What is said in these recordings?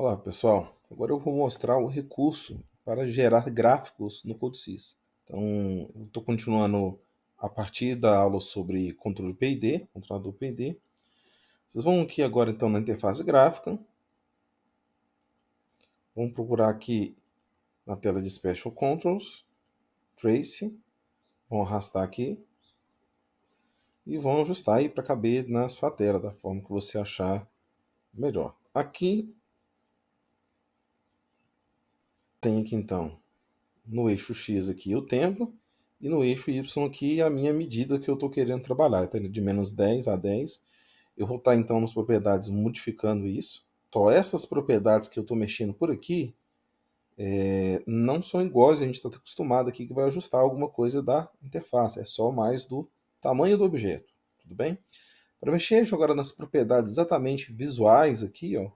Olá pessoal, agora eu vou mostrar o recurso para gerar gráficos no CodeSys. Então, eu estou continuando a partir da aula sobre controle PID, controlador PID. Vocês vão aqui agora então na interface gráfica. Vamos procurar aqui na tela de Special Controls, Trace. Vão arrastar aqui e vão ajustar aí para caber na sua tela da forma que você achar melhor. Aqui tenho aqui então no eixo x aqui o tempo e no eixo y aqui a minha medida que eu estou querendo trabalhar, tá? de menos 10 a 10. Eu vou estar tá, então nas propriedades modificando isso. Só essas propriedades que eu estou mexendo por aqui é, não são iguais, a gente está acostumado aqui que vai ajustar alguma coisa da interface, é só mais do tamanho do objeto, tudo bem? Para mexer agora nas propriedades exatamente visuais aqui, ó,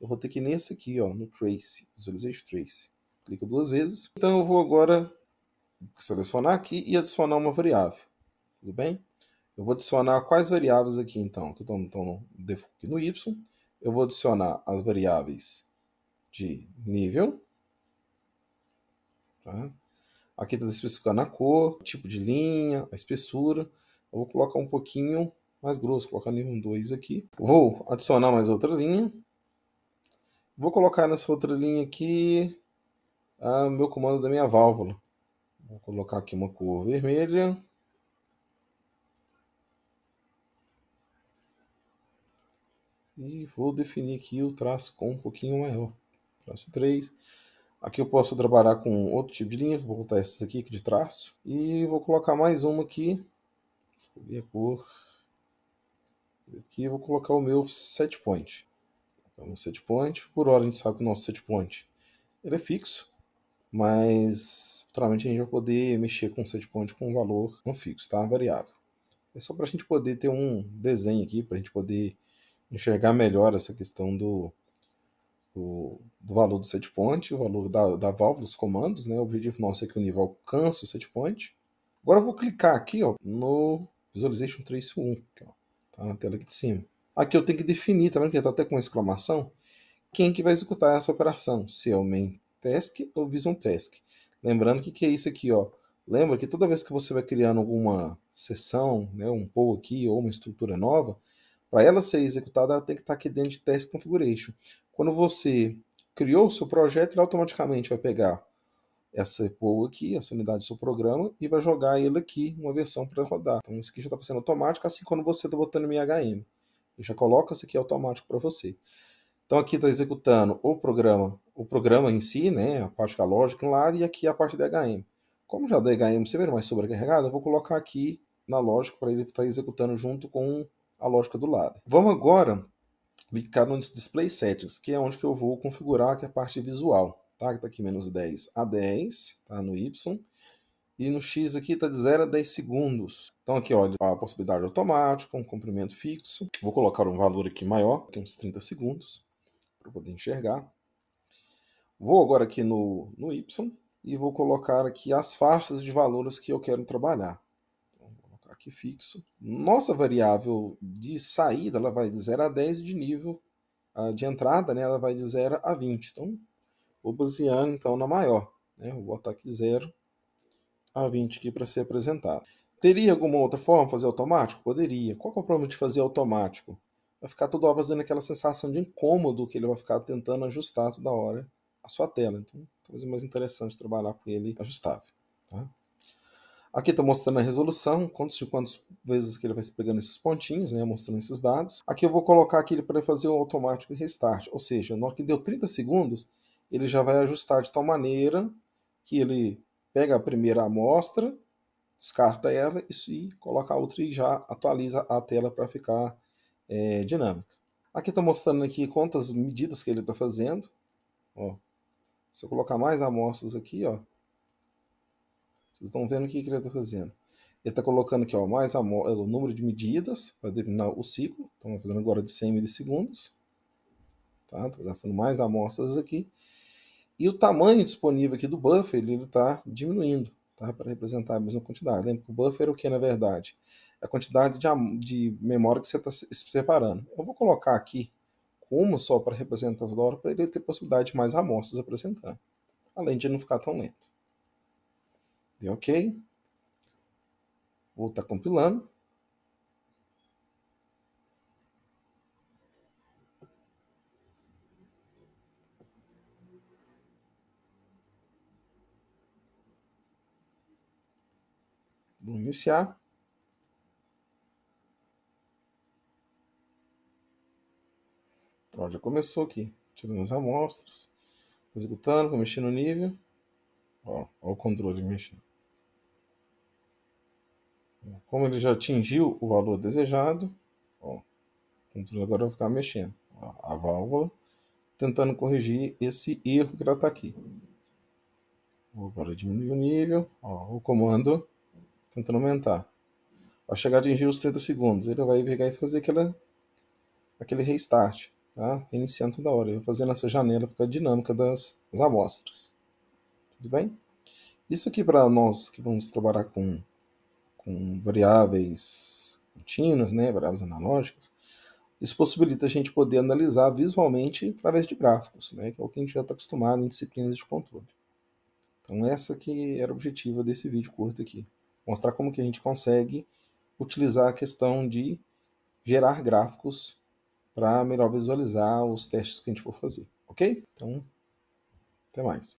eu vou ter que ir nesse aqui, ó, no Trace, Visualization Trace clica duas vezes. Então eu vou agora selecionar aqui e adicionar uma variável, tudo bem? Eu vou adicionar quais variáveis aqui então, que estão no, aqui no Y. Eu vou adicionar as variáveis de nível, tá? Aqui está especificando a cor, tipo de linha, a espessura. Eu vou colocar um pouquinho mais grosso, colocar nível 2 aqui. Vou adicionar mais outra linha. Vou colocar nessa outra linha aqui ah, o meu comando é da minha válvula. Vou colocar aqui uma cor vermelha. E vou definir aqui o traço com um pouquinho maior. Traço 3. Aqui eu posso trabalhar com outro tipo de linha. Vou botar essas aqui de traço. E vou colocar mais uma aqui. Escolhi a cor. Aqui vou colocar o meu set point. Então, set point. Por hora a gente sabe que o nosso set point ele é fixo mas naturalmente a gente vai poder mexer com o setpoint com um valor não fixo, tá? Variável. É só para a gente poder ter um desenho aqui, para a gente poder enxergar melhor essa questão do, do, do valor do setpoint, o valor da, da válvula, dos comandos, né? O objetivo nosso é que o nível alcance o setpoint. Agora eu vou clicar aqui ó, no Visualization Trace 1, que tá na tela aqui de cima. Aqui eu tenho que definir, tá vendo que está até com exclamação? Quem que vai executar essa operação? Se é o main Task ou Vision Task. Lembrando que que é isso aqui, ó. Lembra que toda vez que você vai criando alguma sessão, né, um POU aqui ou uma estrutura nova, para ela ser executada, ela tem que estar tá aqui dentro de Task Configuration. Quando você criou o seu projeto, ele automaticamente vai pegar essa POU aqui, essa unidade do seu programa, e vai jogar ele aqui, uma versão para rodar. Então isso aqui já está sendo automático, assim quando você está botando MHM. Ele já coloca isso aqui automático para você. Então aqui está executando o programa, o programa em si, né, a parte da lógica lá e aqui a parte da HM. Como já a DHM sempre é mais sobrecarregada, eu vou colocar aqui na lógica para ele estar tá executando junto com a lógica do lado. Vamos agora clicar no Display Settings, que é onde que eu vou configurar que é a parte visual. Tá? Que está aqui menos 10 a 10, tá? no Y. E no X aqui está de 0 a 10 segundos. Então aqui olha a possibilidade automática, um comprimento fixo. Vou colocar um valor aqui maior, que é uns 30 segundos para poder enxergar. Vou agora aqui no, no Y e vou colocar aqui as faixas de valores que eu quero trabalhar. Então, vou colocar aqui fixo. Nossa variável de saída ela vai de 0 a 10 de nível ah, de entrada, né, ela vai de 0 a 20. Então, vou baseando então, na maior. Né? Vou botar aqui 0 a 20 aqui para ser apresentado. Teria alguma outra forma de fazer automático? Poderia. Qual é o problema de fazer automático? vai ficar toda hora fazendo aquela sensação de incômodo que ele vai ficar tentando ajustar toda hora a sua tela. Então, talvez é mais interessante trabalhar com ele ajustável. Tá? Aqui estou tá mostrando a resolução, quantos de quantas vezes que ele vai pegando esses pontinhos, né, mostrando esses dados. Aqui eu vou colocar aquele para fazer o um automático restart, ou seja, na hora que deu 30 segundos, ele já vai ajustar de tal maneira que ele pega a primeira amostra, descarta ela e coloca a outra e já atualiza a tela para ficar é, dinâmica. Aqui estou tá mostrando aqui quantas medidas que ele está fazendo. Ó, se eu colocar mais amostras aqui, ó, vocês estão vendo o que, que ele está fazendo. Ele está colocando aqui ó, mais é, o número de medidas para determinar o ciclo. Estamos então, fazendo agora de 100 milissegundos. Estou tá? gastando mais amostras aqui. E o tamanho disponível aqui do buffer ele está diminuindo tá? para representar a mesma quantidade. Lembra que o buffer o que, na verdade? a quantidade de, de memória que você está separando. Eu vou colocar aqui uma só para representar toda hora, para ele ter possibilidade de mais amostras apresentando, além de não ficar tão lento. Deu OK. Vou estar tá compilando. Vou iniciar. Então, já começou aqui, tirando as amostras, executando, vou mexer no nível. Ó, ó o controle mexendo. Como ele já atingiu o valor desejado, ó, o controle agora vai ficar mexendo. Ó, a válvula tentando corrigir esse erro que ela está aqui. Vou agora diminuir o nível, ó, o comando tentando aumentar. Ao chegar a atingir os 30 segundos, ele vai pegar e fazer aquela, aquele restart. Tá? tá? Iniciando toda hora. Eu vou fazendo essa janela ficar dinâmica das, das amostras. Tudo bem? Isso aqui para nós que vamos trabalhar com, com variáveis contínuas, né, variáveis analógicas, isso possibilita a gente poder analisar visualmente através de gráficos, né, que é o que a gente já está acostumado em disciplinas de controle. Então essa que era o objetivo desse vídeo curto aqui, mostrar como que a gente consegue utilizar a questão de gerar gráficos para melhor visualizar os testes que a gente for fazer, ok? Então, até mais.